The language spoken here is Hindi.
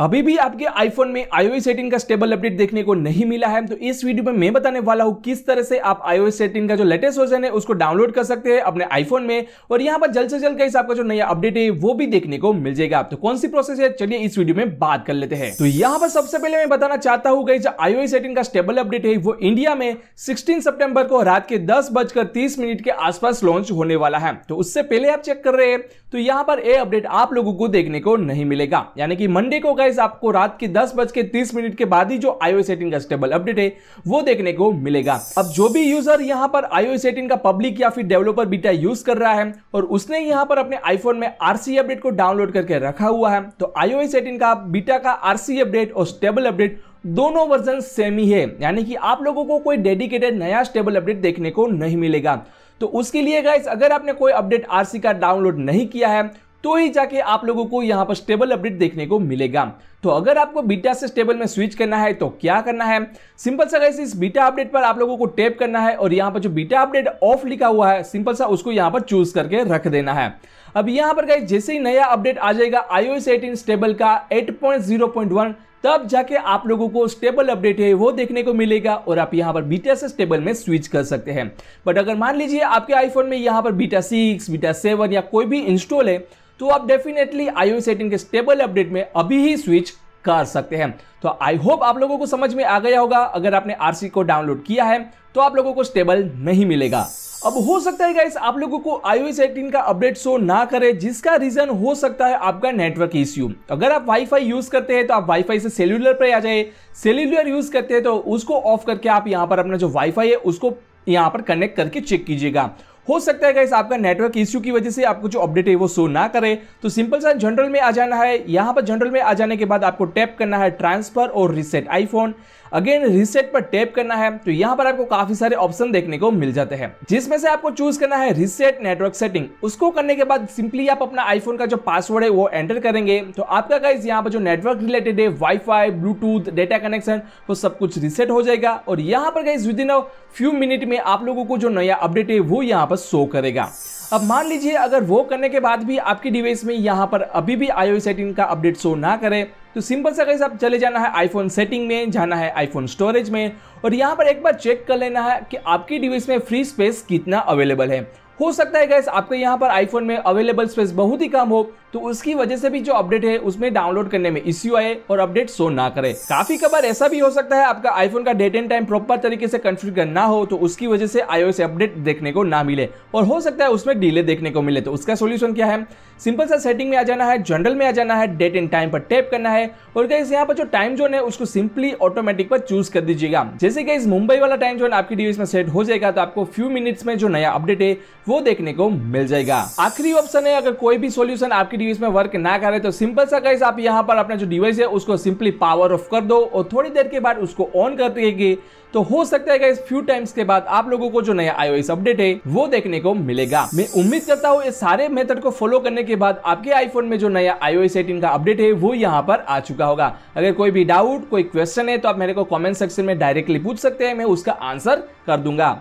अभी भी आपके आईफोन में iOS सेटिंग का स्टेबल अपडेट देखने को नहीं मिला है तो इस वीडियो में मैं बताने वाला हूं किस तरह से आप iOS सेटिंग का जो लेटेस्ट वर्जन है उसको डाउनलोड कर सकते हैं अपने आईफोन में और यहां पर जल्द से जल्द कहीं आपका जो नया अपडेट है वो भी देखने को मिल जाएगा आप तो कौन सी प्रोसेस है चलिए इस वीडियो में बात कर लेते हैं तो यहाँ पर सबसे पहले मैं बताना चाहता हूँ कहीं आईओएस सेटिंग का स्टेबल अपडेट है वो इंडिया में सिक्सटीन सेप्टेम्बर को रात के दस के आसपास लॉन्च होने वाला है तो उससे पहले आप चेक कर रहे हैं तो यहाँ पर ए अपडेट आप लोगों को देखने को नहीं मिलेगा यानी कि मंडे को गाइस आपको रात के दस बज के तीस मिनट के बाद ही जो आईओ सेटिंग का स्टेबल अपडेट है वो देखने को मिलेगा अब जो भी यूजर यहाँ पर आईओ सेटिंग का पब्लिक या फिर डेवलपर बीटा यूज कर रहा है और उसने यहाँ पर अपने आईफोन में आरसी अपडेट को डाउनलोड करके रखा हुआ है तो आईओ सेटिंग का बीटा का आरसी अपडेट और स्टेबल अपडेट दोनों वर्जन सेम ही है यानी कि आप लोगों को कोई डेडिकेटेड नया स्टेबल अपडेट देखने को नहीं मिलेगा तो उसके लिए गाइस अगर आपने कोई अपडेट आरसी का डाउनलोड नहीं किया है तो ही जाके आप लोगों को यहाँ पर स्टेबल अपडेट देखने को मिलेगा तो अगर आपको बीटा से स्टेबल में स्विच करना है तो क्या करना है सिंपल सा इस बीटा अपडेट पर आप लोगों को टैप करना है और यहाँ पर जो बीटा अपडेट ऑफ लिखा हुआ है सिंपल सा उसको यहाँ पर चूज करके रख देना है अब यहाँ पर गई जैसे ही नया अपडेट आ जाएगा आईओ एस स्टेबल का एट तब जाके आप लोगों को स्टेबल अपडेट है वो देखने को मिलेगा और आप यहाँ पर बीटा से स्टेबल में स्विच कर सकते हैं बट अगर मान लीजिए आपके आईफोन में यहाँ पर बीटा सिक्स बीटा सेवन या कोई भी इंस्टॉल है तो आप डेफिनेटली iOS 18 के स्टेबल अपडेट में अभी ही स्विच कर सकते हैं तो आई होप आप लोगों को समझ में आ गया होगा अगर आपने आरसी को डाउनलोड किया है तो आप लोगों को स्टेबल नहीं मिलेगा अब हो सकता है गाइस आप लोगों को iOS 18 का अपडेट शो ना करे जिसका रीजन हो सकता है आपका नेटवर्क इश्यू अगर आप वाईफाई यूज करते हैं तो आप वाईफाई से सेल्यूलर पर आ जाए सेल्यूलर यूज करते हैं तो उसको ऑफ करके आप यहाँ पर अपना जो वाईफाई है उसको यहाँ पर कनेक्ट करके चेक कीजिएगा हो सकता है गाइस आपका नेटवर्क इश्यू की वजह से आपको जो अपडेट है वो शो ना करे तो सिंपल सा जनरल में आ जाना है यहाँ पर जनरल में आ जाने के बाद आपको टैप करना है ट्रांसफर और रिसेट आईफोन अगेन रिसेट पर टैप करना है तो यहाँ पर आपको काफी सारे ऑप्शन देखने को मिल जाते हैं जिसमें से आपको चूज करना है रिसेट नेटवर्क सेटिंग उसको करने के बाद सिंपली आप अपना आईफोन का जो पासवर्ड है वो एंटर करेंगे तो आपका गाइज यहाँ पर जो नेटवर्क रिलेटेड है वाईफाई ब्लूटूथ डेटा कनेक्शन वो सब कुछ रिसेट हो जाएगा और यहाँ पर guys within a few minute में आप लोगों को जो नया अपडेट है वो यहाँ पर पर शो करेगा अब मान लीजिए अगर वो करने के बाद भी आपकी डिवाइस में यहाँ पर अभी भी आईओ सेटिंग का अपडेट शो ना करे तो सिंपल सा कैसे आप चले जाना है आईफोन सेटिंग में जाना है आईफोन स्टोरेज में और यहाँ पर एक बार चेक कर लेना है कि आपकी डिवाइस में फ्री स्पेस कितना अवेलेबल है हो सकता है गैस आपके यहाँ पर आईफोन में अवेलेबल स्पेस बहुत ही कम हो तो उसकी वजह से भी जो अपडेट है उसमें डाउनलोड करने में इश्यू आए और अपडेट शो ना करे काफी कबार ऐसा भी हो सकता है आपका आईफोन का डेट एंड टाइम प्रॉपर तरीके से कन्फिगर ना हो तो उसकी वजह से आईओएस अपडेट देखने को ना मिले और हो सकता है उसमें डिले देखने को मिले तो उसका सोल्यूशन क्या है सिंपल सा सेटिंग में आ जाना है जनरल में आ जाना है डेट एंड टाइम पर टैप करना है और गाइज यहाँ पर जो टाइम जोन है उसको सिंपली ऑटोमेटिक पर चूज कर दीजिएगा जैसे कि इस मुंबई वाला टाइम जोन आपकी डिवाइस में सेट हो जाएगा तो आपको फ्यू मिनट्स में जो नया अपडेट है वो देखने को मिल जाएगा आखिरी ऑप्शन है अगर कोई भी सोल्यूशन आपकी टीवी में वर्क ना करे तो सिंपल सा कैसे आप यहाँ पर अपना जो डिवाइस है उसको सिंपली पावर ऑफ कर दो और थोड़ी देर के बाद उसको ऑन कर देगी तो हो सकता है गाइस फ्यू टाइम्स के बाद आप लोगों को जो नया आईओएस अपडेट है वो देखने को मिलेगा मैं उम्मीद करता हूँ इस सारे मेथड को फॉलो करने के बाद आपके आईफोन में जो नया आईओएस 18 का अपडेट है वो यहाँ पर आ चुका होगा अगर कोई भी डाउट कोई क्वेश्चन है तो आप मेरे को कमेंट सेक्शन में डायरेक्टली पूछ सकते हैं मैं उसका आंसर कर दूंगा